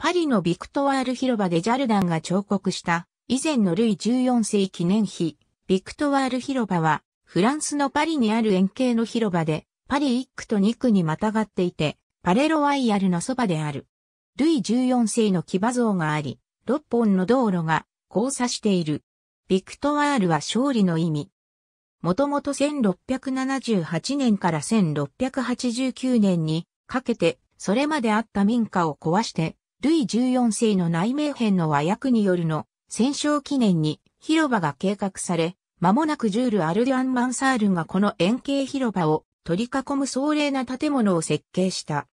パリのビクトワール広場でジャルダンが彫刻した以前のルイ14世記念碑、ビクトワール広場はフランスのパリにある円形の広場でパリ1区と2区にまたがっていてパレロワイヤルのそばである。ルイ14世の騎馬像があり、6本の道路が交差している。ビクトワールは勝利の意味。もともと1678年から1689年にかけて、それまであった民家を壊して、ルイ14世の内名編の和訳によるの戦勝記念に広場が計画され、間もなくジュール・アルデュアン・マンサールがこの円形広場を取り囲む壮麗な建物を設計した。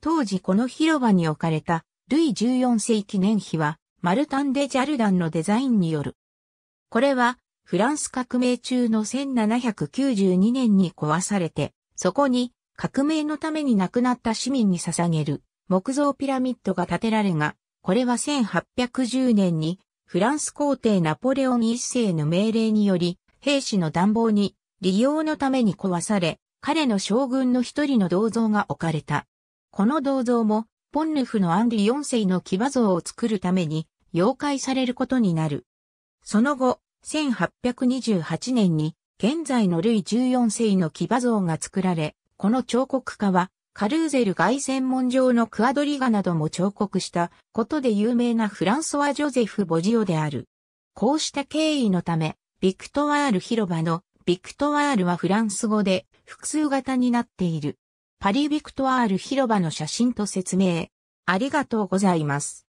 当時この広場に置かれたルイ14世記念碑はマルタン・デ・ジャルダンのデザインによる。これはフランス革命中の1792年に壊されて、そこに革命のために亡くなった市民に捧げる木造ピラミッドが建てられが、これは1810年にフランス皇帝ナポレオン一世の命令により、兵士の暖房に利用のために壊され、彼の将軍の一人の銅像が置かれた。この銅像も、ポンヌフのアンリ4世の騎馬像を作るために、妖怪されることになる。その後、1828年に、現在のルイ14世の騎馬像が作られ、この彫刻家は、カルーゼル外専門上のクアドリガなども彫刻したことで有名なフランソワ・ジョゼフ・ボジオである。こうした経緯のため、ビクトワール広場のビクトワールはフランス語で複数型になっている。パリビクトワール広場の写真と説明。ありがとうございます。